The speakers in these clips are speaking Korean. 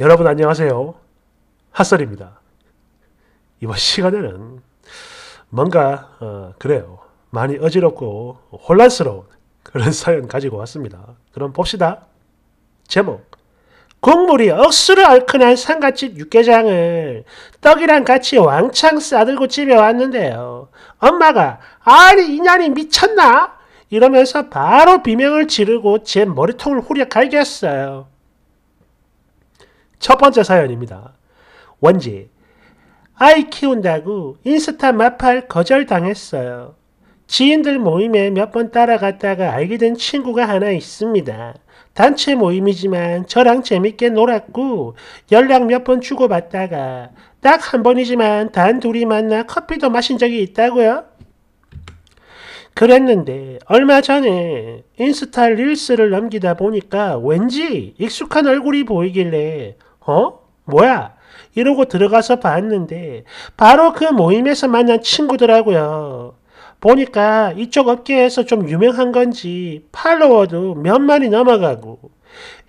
여러분 안녕하세요. 핫설입니다. 이번 시간에는 뭔가 어, 그래요. 많이 어지럽고 혼란스러운 그런 사연 가지고 왔습니다. 그럼 봅시다. 제목 국물이 억수로 얼큰한 상갓집 육개장을 떡이랑 같이 왕창 싸들고 집에 왔는데요. 엄마가 아니 이년이 미쳤나? 이러면서 바로 비명을 지르고 제 머리통을 후려 갈겼어요. 첫 번째 사연입니다. 원지. 아이 키운다고 인스타 마팔 거절당했어요. 지인들 모임에 몇 번 따라갔다가 알게 된 친구가 하나 있습니다. 단체 모임이지만 저랑 재밌게 놀았고 연락 몇 번 주고받다가 딱 한 번이지만 단 둘이 만나 커피도 마신 적이 있다고요? 그랬는데 얼마 전에 인스타 릴스를 넘기다 보니까 왠지 익숙한 얼굴이 보이길래 어? 뭐야? 이러고 들어가서 봤는데 바로 그 모임에서 만난 친구더라고요. 보니까 이쪽 업계에서 좀 유명한 건지 팔로워도 몇만이 넘어가고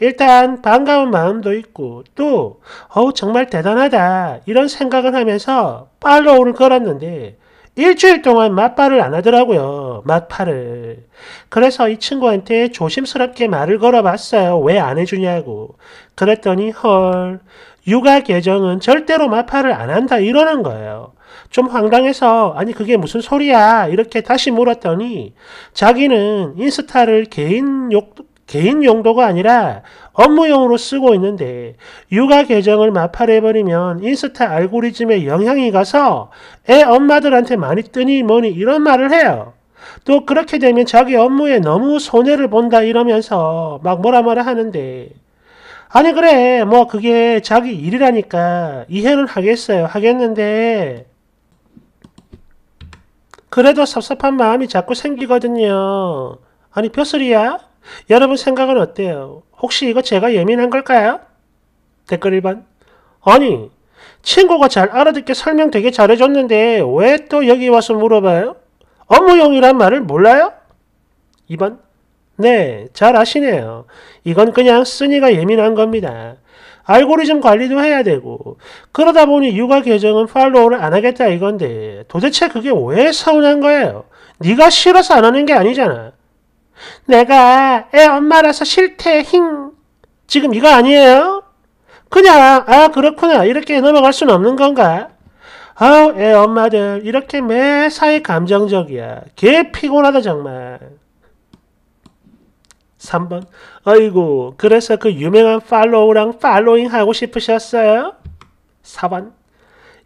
일단 반가운 마음도 있고 또 어우 정말 대단하다 이런 생각을 하면서 팔로우를 걸었는데 일주일 동안 맞발을 안 하더라고요. 맞팔을. 그래서 이 친구한테 조심스럽게 말을 걸어봤어요. 왜 안 해주냐고. 그랬더니 헐, 육아 계정은 절대로 마파를 안 한다 이러는 거예요. 좀 황당해서 아니 그게 무슨 소리야 이렇게 다시 물었더니 자기는 인스타를 개인 욕 개인 용도가 아니라 업무용으로 쓰고 있는데 육아 계정을 마팔해버리면 인스타 알고리즘에 영향이 가서 애 엄마들한테 많이 뜨니 뭐니 이런 말을 해요. 또 그렇게 되면 자기 업무에 너무 손해를 본다 이러면서 막 뭐라 뭐라 하는데 아니 그래 뭐 그게 자기 일이라니까 이해는 하겠어요 하겠는데 그래도 섭섭한 마음이 자꾸 생기거든요 아니 벼슬이야? 여러분 생각은 어때요? 혹시 이거 제가 예민한 걸까요? 댓글 1번 아니 친구가 잘 알아듣게 설명 되게 잘해줬는데 왜 또 여기 와서 물어봐요? 업무용이란 말을 몰라요? 2번 네, 잘 아시네요. 이건 그냥 쓰니가 예민한 겁니다. 알고리즘 관리도 해야 되고 그러다 보니 육아 계정은 팔로우를 안 하겠다 이건데 도대체 그게 왜 서운한 거예요? 네가 싫어서 안 하는 게 아니잖아. 내가 애 엄마라서 싫대 힝 지금 이거 아니에요? 그냥 아 그렇구나 이렇게 넘어갈 수 없는 건가? 아우 애 엄마들 이렇게 매사에 감정적이야 개 피곤하다 정말 3번 어이구 그래서 그 유명한 팔로우랑 팔로잉 하고 싶으셨어요? 4번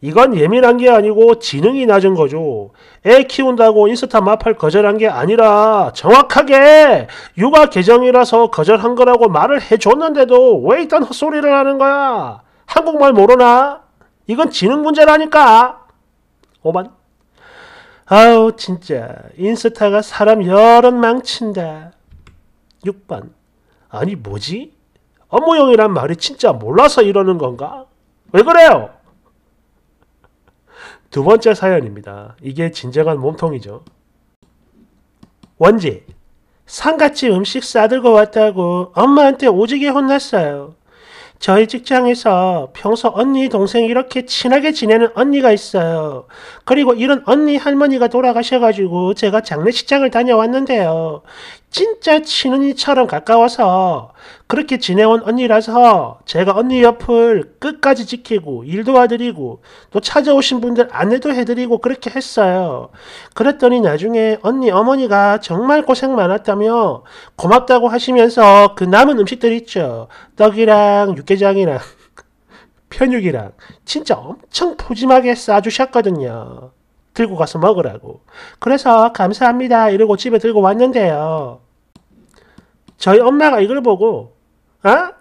이건 예민한 게 아니고 지능이 낮은 거죠. 애 키운다고 인스타 마팔 거절한 게 아니라 정확하게 육아 계정이라서 거절한 거라고 말을 해줬는데도 왜 일단 헛소리를 하는 거야? 한국말 모르나? 이건 지능 문제라니까. 5번 아우 진짜 인스타가 사람 여럿 망친다. 6번. 아니 뭐지? 업무용이란 말이 진짜 몰라서 이러는 건가? 왜 그래요? 두 번째 사연입니다. 이게 진정한 몸통이죠. 원지, 상갓집 음식 싸들고 왔다고 엄마한테 오지게 혼났어요. 저희 직장에서 평소 언니 동생 이렇게 친하게 지내는 언니가 있어요. 그리고 이런 언니 할머니가 돌아가셔가지고 제가 장례식장을 다녀왔는데요. 진짜 친언니처럼 가까워서 그렇게 지내온 언니라서 제가 언니 옆을 끝까지 지키고 일 도와드리고 또 찾아오신 분들 안내도 해드리고 그렇게 했어요. 그랬더니 나중에 언니 어머니가 정말 고생 많았다며 고맙다고 하시면서 그 남은 음식들 있죠. 떡이랑 육개장이랑 편육이랑 진짜 엄청 푸짐하게 싸주셨거든요. 들고 가서 먹으라고. 그래서 감사합니다 이러고 집에 들고 왔는데요. 저희 엄마가 이걸 보고 아?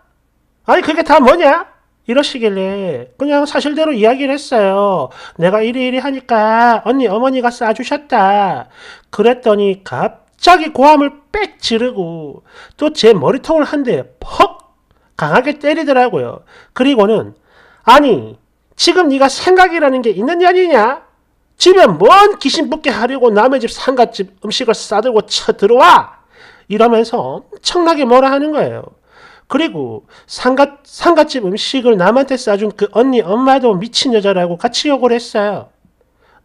아니 그게 다 뭐냐? 이러시길래 그냥 사실대로 이야기를 했어요. 내가 이리이리 하니까 언니 어머니가 싸주셨다. 그랬더니 갑자기 고함을 빽 지르고 또 제 머리통을 한 대퍽 강하게 때리더라고요. 그리고는 아니 지금 네가 생각이라는 게 있는 게 아니냐? 집에 뭔 귀신 붙게 하려고 남의 집 상갓집 음식을 싸들고 쳐들어와! 이러면서 엄 청나게 뭐라 하는 거예요. 그리고 상갓, 상갓집 음식을 남한테 싸준 그 언니 엄마도 미친 여자라고 같이 욕을 했어요.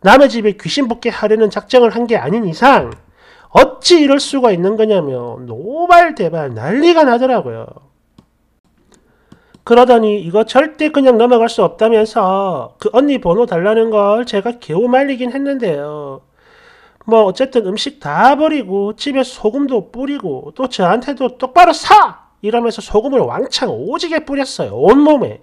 남의 집에 귀신 붙게 하려는 작정을 한 게 아닌 이상 어찌 이럴 수가 있는 거냐며 노발대발 난리가 나더라고요. 그러더니 이거 절대 그냥 넘어갈 수 없다면서 그 언니 번호 달라는 걸 제가 겨우 말리긴 했는데요. 뭐 어쨌든 음식 다 버리고 집에 소금도 뿌리고 또 저한테도 똑바로 사! 이러면서 소금을 왕창 오지게 뿌렸어요. 온몸에.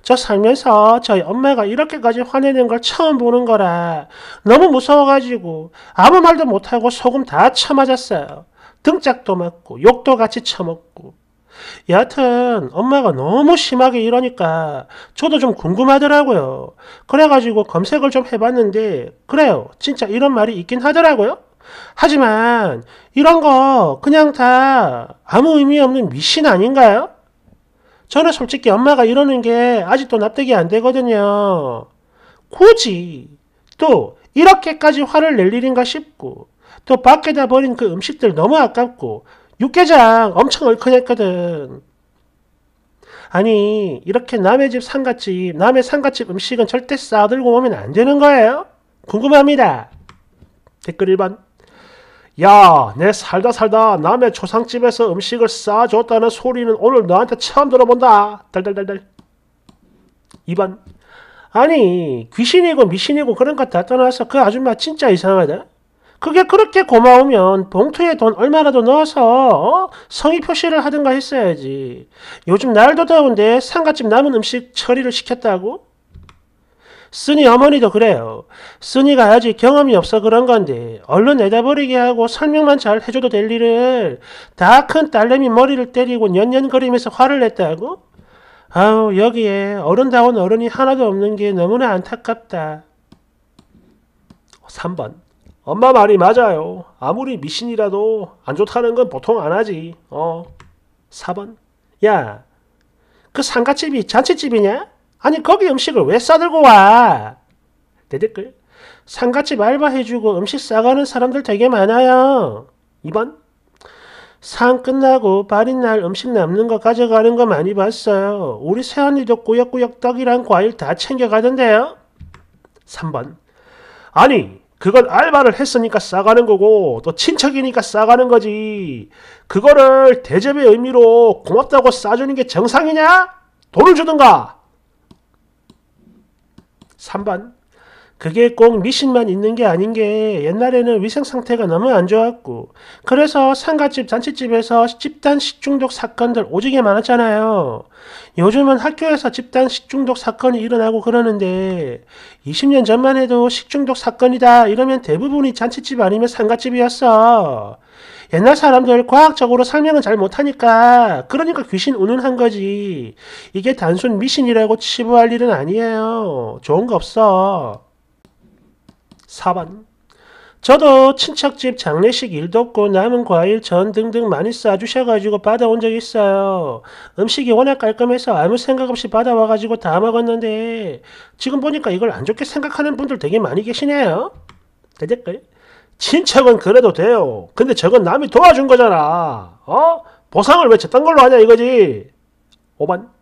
저 살면서 저희 엄마가 이렇게까지 화내는 걸 처음 보는 거라 너무 무서워가지고 아무 말도 못하고 소금 다처맞았어요 등짝도 맞고 욕도 같이 처먹고 여하튼 엄마가 너무 심하게 이러니까 저도 좀 궁금하더라고요. 그래가지고 검색을 좀 해봤는데 그래요. 진짜 이런 말이 있긴 하더라고요. 하지만 이런 거 그냥 다 아무 의미 없는 미신 아닌가요? 저는 솔직히 엄마가 이러는 게 아직도 납득이 안 되거든요. 굳이 또 이렇게까지 화를 낼 일인가 싶고 또 밖에다 버린 그 음식들 너무 아깝고 육개장 엄청 얼큰했거든. 아니 이렇게 남의 집 상갓집 남의 상갓집 음식은 절대 싸들고 오면 안 되는 거예요? 궁금합니다. 댓글 1번 야, 내 살다 살다 남의 초상집에서 음식을 싸줬다는 소리는 오늘 너한테 처음 들어본다. 달달달달. 2번. 아니, 귀신이고 미신이고 그런 것 다 떠나서 그 아줌마 진짜 이상하다. 그게 그렇게 고마우면 봉투에 돈 얼마라도 넣어서 어? 성의 표시를 하든가 했어야지. 요즘 날도 더운데 상가집 남은 음식 처리를 시켰다고? 쓰니 어머니도 그래요. 쓰니가 아직 경험이 없어 그런 건데 얼른 내다버리게 하고 설명만 잘 해줘도 될 일을 다 큰 딸내미 머리를 때리고 년년거리면서 화를 냈다고? 아우 여기에 어른다운 어른이 하나도 없는 게 너무나 안타깝다. 3번 엄마 말이 맞아요. 아무리 미신이라도 안 좋다는 건 보통 안 하지. 어. 4번. 야, 그 상가집이 잔치집이냐? 아니, 거기 음식을 왜 싸들고 와? 대댓글. 상가집 알바해주고 음식 싸가는 사람들 되게 많아요. 2번. 상 끝나고 발인날 음식 남는 거 가져가는 거 많이 봤어요. 우리 새언니도 꾸역꾸역 떡이랑 과일 다 챙겨가던데요. 3번. 아니, 그건 알바를 했으니까 싸가는 거고 또 친척이니까 싸가는 거지 그거를 대접의 의미로 고맙다고 싸주는 게 정상이냐? 돈을 주든가 3번 그게 꼭 미신만 있는 게 아닌 게 옛날에는 위생 상태가 너무 안 좋았고 그래서 상가집 잔치집에서 집단 식중독 사건들 오지게 많았잖아요. 요즘은 학교에서 집단 식중독 사건이 일어나고 그러는데 20년 전만 해도 식중독 사건이다 이러면 대부분이 잔치집 아니면 상가집이었어. 옛날 사람들 과학적으로 설명은 잘 못하니까 그러니까 귀신 운운한 거지. 이게 단순 미신이라고 치부할 일은 아니에요. 좋은 거 없어. 4번 저도 친척집 장례식 일도 없고 남은 과일, 전 등등 많이 싸주셔가지고 받아온 적 있어요. 음식이 워낙 깔끔해서 아무 생각 없이 받아와가지고 다 먹었는데 지금 보니까 이걸 안 좋게 생각하는 분들 되게 많이 계시네요. 대댓글. 친척은 그래도 돼요. 근데 저건 남이 도와준 거잖아. 어? 보상을 왜 저딴 걸로 하냐 이거지. 5번.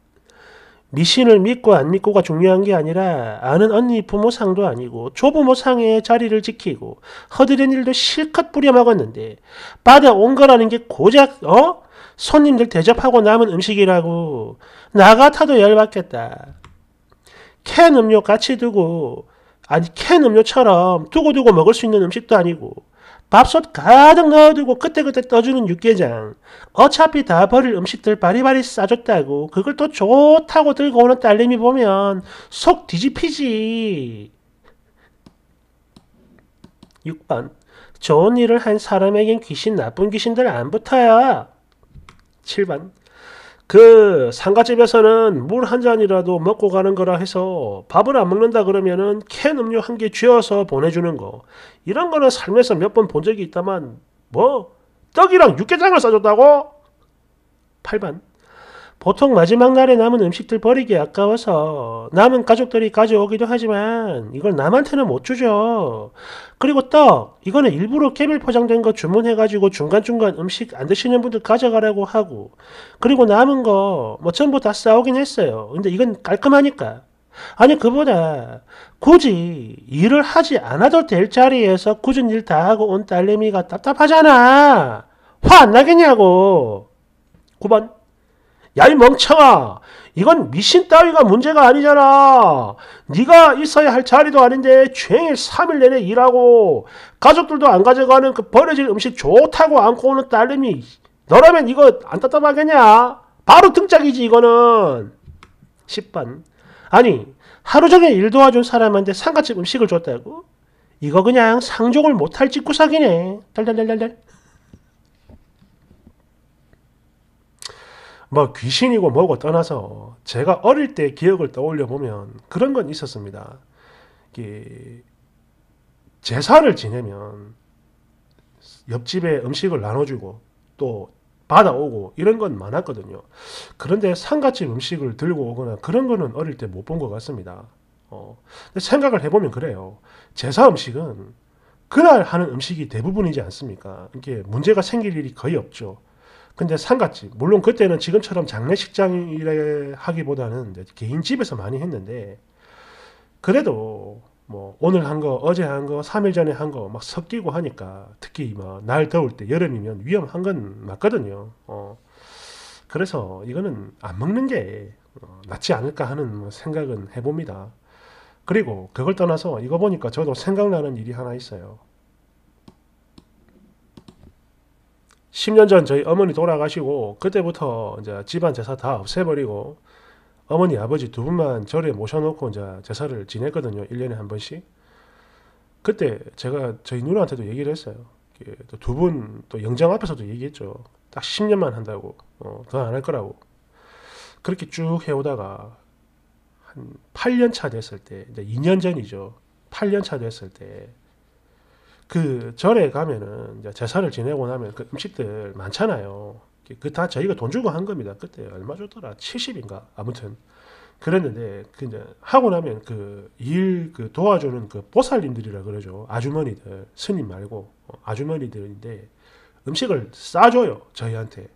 미신을 믿고 안 믿고가 중요한 게 아니라 아는 언니 부모 상도 아니고 조부모 상의 자리를 지키고 허드렛 일도 실컷 뿌려먹었는데 받아온 거라는 게 고작 어? 손님들 대접하고 남은 음식이라고 나 같아도 열받겠다. 캔 음료 같이 두고 아니 캔 음료처럼 두고두고 먹을 수 있는 음식도 아니고 밥솥 가득 넣어두고 그때그때 떠주는 육개장. 어차피 다 버릴 음식들 바리바리 싸줬다고 그걸 또 좋다고 들고 오는 딸님이 보면 속 뒤집히지. 6번 좋은 일을 한 사람에겐 귀신 나쁜 귀신들 안 붙어요. 7번 그 상가집에서는 물 한 잔이라도 먹고 가는 거라 해서 밥을 안 먹는다 그러면은 캔 음료 한 개 쥐어서 보내주는 거 이런 거는 삶에서 몇 번 본 적이 있다만 뭐 떡이랑 육개장을 싸줬다고? 8반 보통 마지막 날에 남은 음식들 버리기 아까워서 남은 가족들이 가져오기도 하지만 이걸 남한테는 못 주죠. 그리고 떡 이거는 일부러 케밀 포장된 거 주문해가지고 중간중간 음식 안 드시는 분들 가져가라고 하고 그리고 남은 거 뭐 전부 다 싸오긴 했어요. 근데 이건 깔끔하니까. 아니 그보다 굳이 일을 하지 않아도 될 자리에서 굳은 일 다 하고 온 딸내미가 답답하잖아. 화 안 나겠냐고. 9번 야 이 멍청아 이건 미신 따위가 문제가 아니잖아. 네가 있어야 할 자리도 아닌데 죄일 3일 내내 일하고 가족들도 안 가져가는 그 버려질 음식 좋다고 안고 오는 딸님이 너라면 이거 안 답답하겠냐? 바로 등짝이지 이거는. 10번. 아니 하루 종일 일 도와준 사람한테 상가집 음식을 줬다고? 이거 그냥 상종을 못할 짓구사기네. 달달달달달. 뭐 귀신이고 뭐고 떠나서 제가 어릴 때 기억을 떠올려 보면 그런 건 있었습니다. 제사를 지내면 옆집에 음식을 나눠주고 또 받아오고 이런 건 많았거든요. 그런데 상가집 음식을 들고 오거나 그런 거는 어릴 때 못 본 것 같습니다. 어, 생각을 해보면 그래요. 제사 음식은 그날 하는 음식이 대부분이지 않습니까? 이게 문제가 생길 일이 거의 없죠. 근데 상갓집 물론 그때는 지금처럼 장례식장이라 하기보다는 개인 집에서 많이 했는데 그래도 뭐 오늘 한거 어제 한거 3일 전에 한 거 막 섞이고 하니까 특히 뭐날 더울 때 여름이면 위험한 건 맞거든요 어 그래서 이거는 안 먹는 게 어, 낫지 않을까 하는 뭐 생각은 해봅니다 그리고 그걸 떠나서 이거 보니까 저도 생각나는 일이 하나 있어요 10년 전 저희 어머니 돌아가시고 그때부터 이제 집안 제사 다 없애버리고 어머니 아버지 두 분만 절에 모셔놓고 이제 제사를 지냈거든요. 1년에 한 번씩. 그때 제가 저희 누나한테도 얘기를 했어요. 두분 또 영장 앞에서도 얘기했죠. 딱 10년만 한다고. 어, 더안 할 거라고. 그렇게 쭉 해오다가 한 8년 차 됐을 때, 이제 2년 전이죠. 8년 차 됐을 때그 절에 가면은 이제 제사를 지내고 나면 그 음식들 많잖아요. 그 다 저희가 돈 주고 한 겁니다. 그때 얼마 줬더라? 70인가? 아무튼 그랬는데 그 이제 하고 나면 그일그 그 도와주는 그 보살님들이라 그러죠. 아주머니들 스님 말고 어, 아주머니들인데 음식을 싸줘요 저희한테.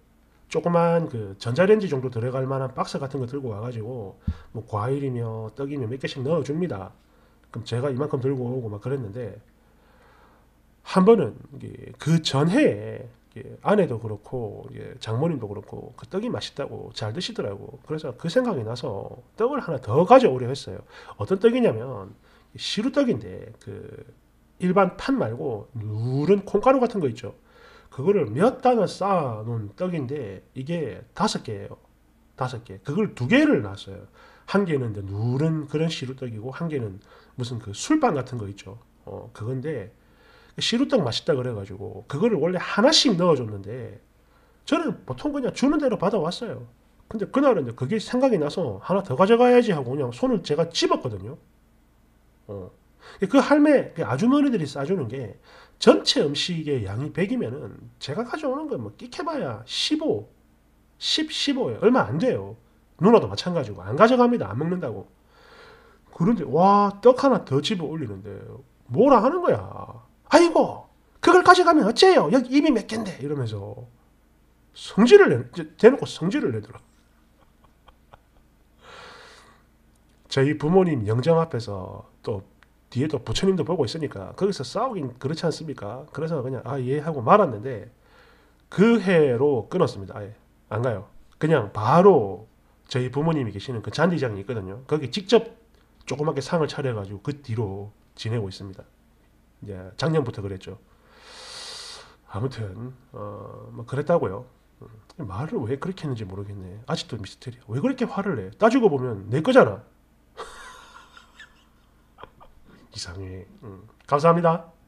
조그만 그전자렌지 정도 들어갈 만한 박스 같은 거 들고 와가지고 뭐 과일이며 떡이며 몇 개씩 넣어줍니다. 그럼 제가 이만큼 들고 오고 막 그랬는데 한 번은 그 전해에 아내도 그렇고 장모님도 그렇고 그 떡이 맛있다고 잘 드시더라고 그래서 그 생각이 나서 떡을 하나 더 가져오려 했어요 어떤 떡이냐면 시루떡인데 그 일반 판 말고 누른 콩가루 같은 거 있죠 그거를 몇 단을 쌓아 놓은 떡인데 이게 다섯 개예요 다섯 개 그걸 두 개를 놨어요 한 개는 누른 그런 시루떡이고 한 개는 무슨 그 술빵 같은 거 있죠 어 그건데 시루떡 맛있다 그래가지고 그거를 원래 하나씩 넣어줬는데 저는 보통 그냥 주는 대로 받아왔어요. 근데 그날은 그게 생각이 나서 하나 더 가져가야지 하고 그냥 손을 제가 집었거든요. 어. 그 할매, 그 아주머니들이 싸주는 게 전체 음식의 양이 100이면은 제가 가져오는 거뭐 끼켜봐야 15, 10, 15에 얼마 안 돼요. 누나도 마찬가지고 안 가져갑니다. 안 먹는다고. 그런데 와 떡 하나 더 집어 올리는데 뭐라 하는 거야. 아이고 그걸 가져가면 어째요? 여기 이미 몇 갠데 이러면서 성질을 내, 대놓고 성질을 내더라. 저희 부모님 영장 앞에서 또 뒤에 또 부처님도 보고 있으니까 거기서 싸우긴 그렇지 않습니까? 그래서 그냥 아 예 하고 말았는데 그 해로 끊었습니다. 아예 안 가요. 그냥 바로 저희 부모님이 계시는 그 잔디장이 있거든요. 거기 직접 조그맣게 상을 차려가지고 그 뒤로 지내고 있습니다. 이 예, 작년부터 그랬죠. 아무튼 어뭐 그랬다고요. 음, 말을 왜 그렇게 했는지 모르겠네. 아직도 미스테리야. 왜 그렇게 화를 내? 따지고 보면 내 거잖아. 이상해. 음. 감사합니다.